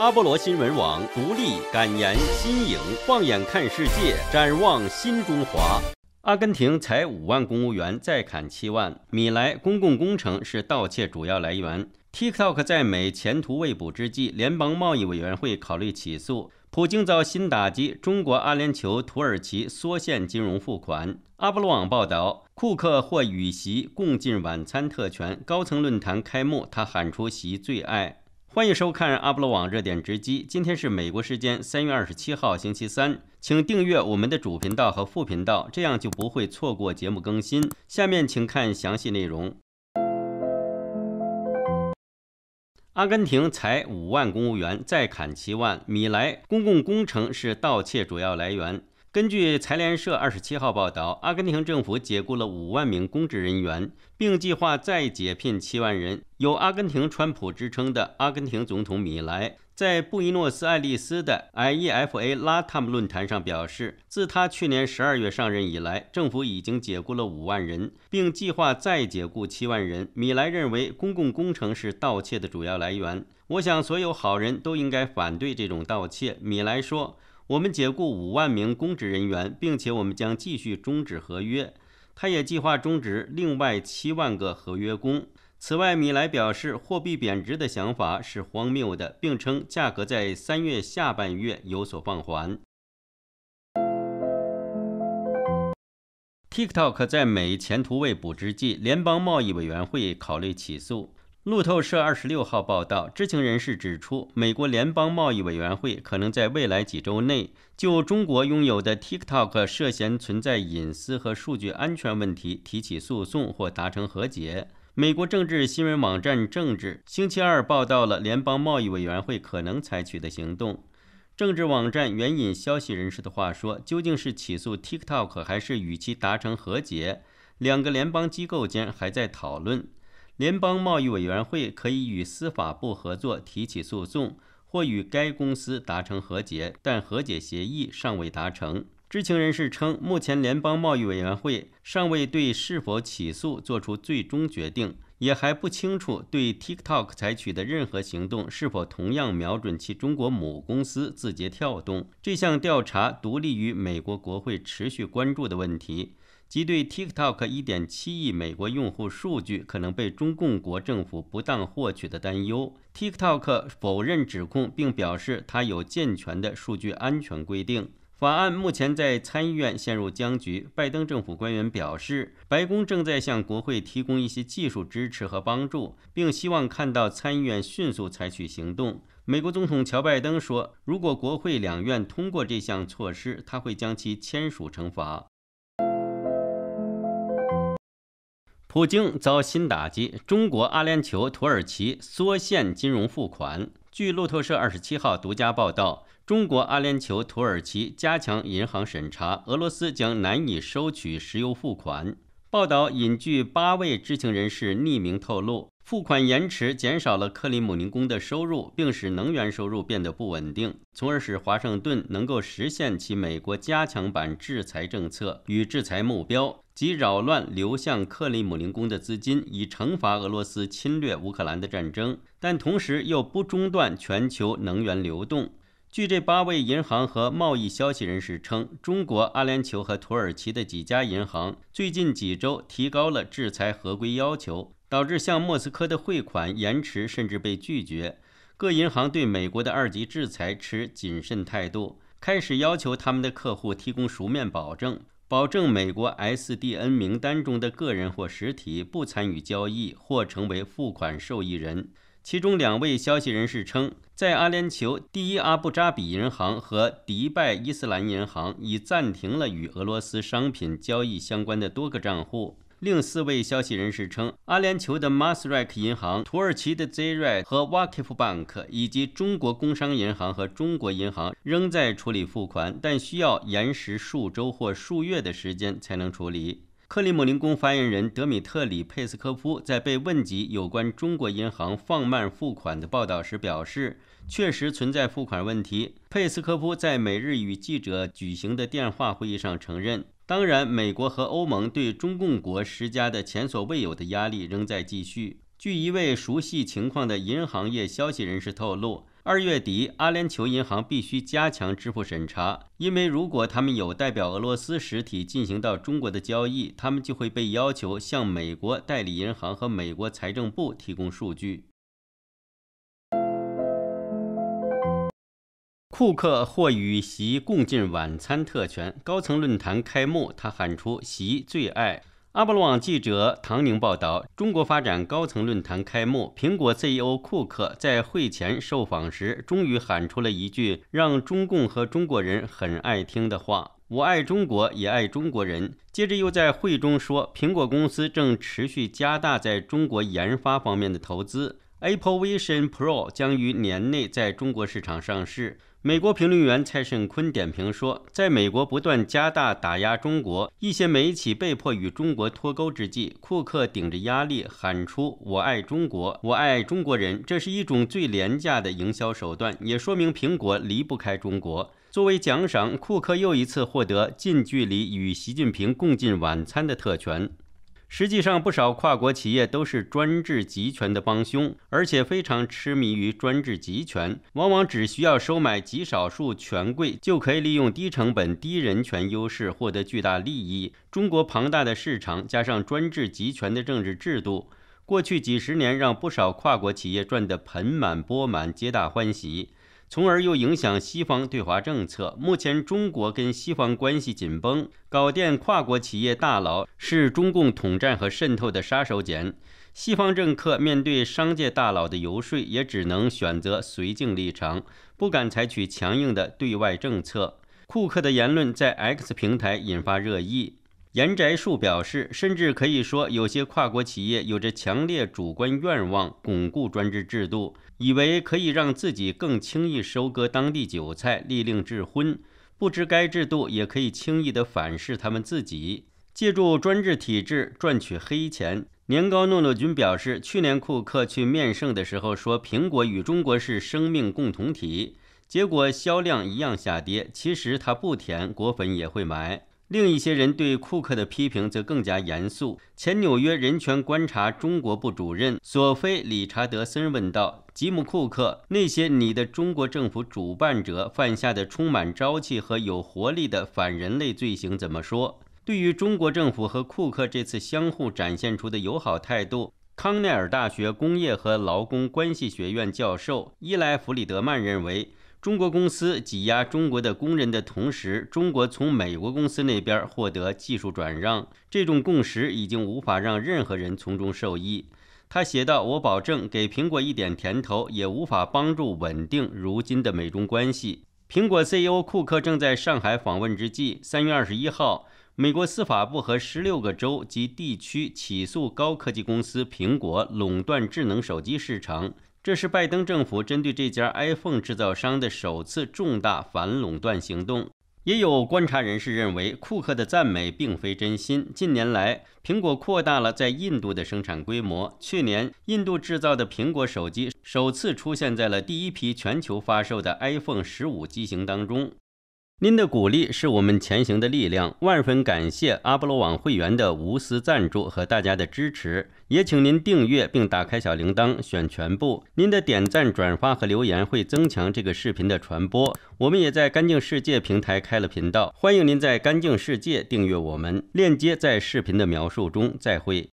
阿波罗新闻网独立感言：新颖，放眼看世界，展望新中华。阿根廷裁五万公务员，再砍七万。米莱公共工程是盗窃主要来源。TikTok 在美前途未卜之际，联邦贸易委员会考虑起诉。普京遭新打击，中国、阿联酋、土耳其缩限金融付款。阿波罗网报道：库克或与习共进晚餐特权。高层论坛开幕，他喊出席最爱。欢迎收看阿波罗网热点直击。今天是美国时间三月二十七号星期三，请订阅我们的主频道和副频道，这样就不会错过节目更新。下面请看详细内容。阿根廷裁五万公务员，再砍七万，米莱公共工程是盗窃主要来源。根据财联社二十七号报道，阿根廷政府解雇了五万名公职人员，并计划再解聘七万人。有“阿根廷川普”之称的阿根廷总统米莱，在布宜诺斯艾利斯的 IEFA Latam 论坛上表示，自他去年十二月上任以来，政府已经解雇了五万人，并计划再解雇七万人。米莱认为，公共工程是盗窃的主要来源。我想，所有好人都应该反对这种盗窃。米莱说。我们解雇五万名公职人员，并且我们将继续终止合约。他也计划终止另外七万个合约工。此外，米莱表示，货币贬值的想法是荒谬的，并称价格在三月下半月有所放缓。TikTok 在美前途未卜之际，联邦贸易委员会考虑起诉。路透社二十六号报道，知情人士指出，美国联邦贸易委员会可能在未来几周内就中国拥有的 TikTok 涉嫌存在隐私和数据安全问题提起诉讼或达成和解。美国政治新闻网站《政治》星期二报道了联邦贸易委员会可能采取的行动。政治网站援引消息人士的话说，究竟是起诉 TikTok 还是与其达成和解，两个联邦机构间还在讨论。联邦贸易委员会可以与司法部合作提起诉讼，或与该公司达成和解，但和解协议尚未达成。知情人士称，目前联邦贸易委员会尚未对是否起诉作出最终决定。也还不清楚对 TikTok 采取的任何行动是否同样瞄准其中国母公司字节跳动。这项调查独立于美国国会持续关注的问题，即对 TikTok 1.7亿美国用户数据可能被中共国政府不当获取的担忧。TikTok 否认指控，并表示它有健全的数据安全规定。法案目前在参议院陷入僵局。拜登政府官员表示，白宫正在向国会提供一些技术支持和帮助，并希望看到参议院迅速采取行动。美国总统乔·拜登说：“如果国会两院通过这项措施，他会将其签署成法。”普京遭新打击，中国、阿联酋、土耳其缩限金融付款。据路透社二十七号独家报道。中国、阿联酋、土耳其加强银行审查，俄罗斯将难以收取石油付款。报道引据八位知情人士匿名透露，付款延迟减少了克里姆林宫的收入，并使能源收入变得不稳定，从而使华盛顿能够实现其美国加强版制裁政策与制裁目标，即扰乱流向克里姆林宫的资金，以惩罚俄罗斯侵略乌克兰的战争，但同时又不中断全球能源流动。据这八位银行和贸易消息人士称，中国、阿联酋和土耳其的几家银行最近几周提高了制裁合规要求，导致向莫斯科的汇款延迟甚至被拒绝。各银行对美国的二级制裁持谨慎态度，开始要求他们的客户提供书面保证，保证美国 SDN 名单中的个人或实体不参与交易或成为付款受益人。其中两位消息人士称。在阿联酋，第一阿布扎比银行和迪拜伊斯兰银行已暂停了与俄罗斯商品交易相关的多个账户。另四位消息人士称，阿联酋的 Masrak 银行、土耳其的 z i r a a 和 w a k i f b a n k 以及中国工商银行和中国银行仍在处理付款，但需要延时数周或数月的时间才能处理。克里姆林宫发言人德米特里·佩斯科夫在被问及有关中国银行放慢付款的报道时表示，确实存在付款问题。佩斯科夫在每日与记者举行的电话会议上承认，当然，美国和欧盟对中共国施加的前所未有的压力仍在继续。据一位熟悉情况的银行业消息人士透露。二月底，阿联酋银行必须加强支付审查，因为如果他们有代表俄罗斯实体进行到中国的交易，他们就会被要求向美国代理银行和美国财政部提供数据。库克或与习共进晚餐特权，高层论坛开幕，他喊出习最爱。阿波罗网记者唐宁报道，中国发展高层论坛开幕，苹果 CEO 库克在会前受访时，终于喊出了一句让中共和中国人很爱听的话：“我爱中国，也爱中国人。”接着又在会中说，苹果公司正持续加大在中国研发方面的投资，Apple Vision Pro 将于年内在中国市场上市。美国评论员蔡盛坤点评说，在美国不断加大打压中国，一些媒体被迫与中国脱钩之际，库克顶着压力喊出“我爱中国，我爱中国人”，这是一种最廉价的营销手段，也说明苹果离不开中国。作为奖赏，库克又一次获得近距离与习近平共进晚餐的特权。实际上，不少跨国企业都是专制集权的帮凶，而且非常痴迷于专制集权，往往只需要收买极少数权贵，就可以利用低成本、低人权优势获得巨大利益。中国庞大的市场加上专制集权的政治制度，过去几十年让不少跨国企业赚得盆满钵满，皆大欢喜。从而又影响西方对华政策。目前，中国跟西方关系紧绷，搞掂跨国企业大佬是中共统战和渗透的杀手锏。西方政客面对商界大佬的游说，也只能选择随境立场，不敢采取强硬的对外政策。库克的言论在 X 平台引发热议。严宅树表示，甚至可以说，有些跨国企业有着强烈主观愿望巩固专制制度，以为可以让自己更轻易收割当地韭菜，利令智昏。不知该制度也可以轻易地反噬他们自己，借助专制体制赚取黑钱。年高诺诺君表示，去年库克去面圣的时候说苹果与中国是生命共同体，结果销量一样下跌。其实他不甜，果粉也会买。另一些人对库克的批评则更加严肃。前纽约人权观察中国部主任索菲·理查德森问道：“吉姆·库克，那些你的中国政府主办者犯下的充满朝气和有活力的反人类罪行怎么说？”对于中国政府和库克这次相互展现出的友好态度，康奈尔大学工业和劳工关系学院教授伊莱·弗里德曼认为。中国公司挤压中国的工人的同时，中国从美国公司那边获得技术转让。这种共识已经无法让任何人从中受益。他写道：“我保证给苹果一点甜头，也无法帮助稳定如今的美中关系。”苹果 CEO 库克正在上海访问之际，三月二十一号，美国司法部和十六个州及地区起诉高科技公司苹果垄断智能手机市场。这是拜登政府针对这家 iPhone 制造商的首次重大反垄断行动。也有观察人士认为，库克的赞美并非真心。近年来，苹果扩大了在印度的生产规模。去年，印度制造的苹果手机首次出现在了第一批全球发售的 iPhone 十五机型当中。您的鼓励是我们前行的力量，万分感谢阿波罗网会员的无私赞助和大家的支持，也请您订阅并打开小铃铛，选全部。您的点赞、转发和留言会增强这个视频的传播。我们也在干净世界平台开了频道，欢迎您在干净世界订阅我们，链接在视频的描述中。再会。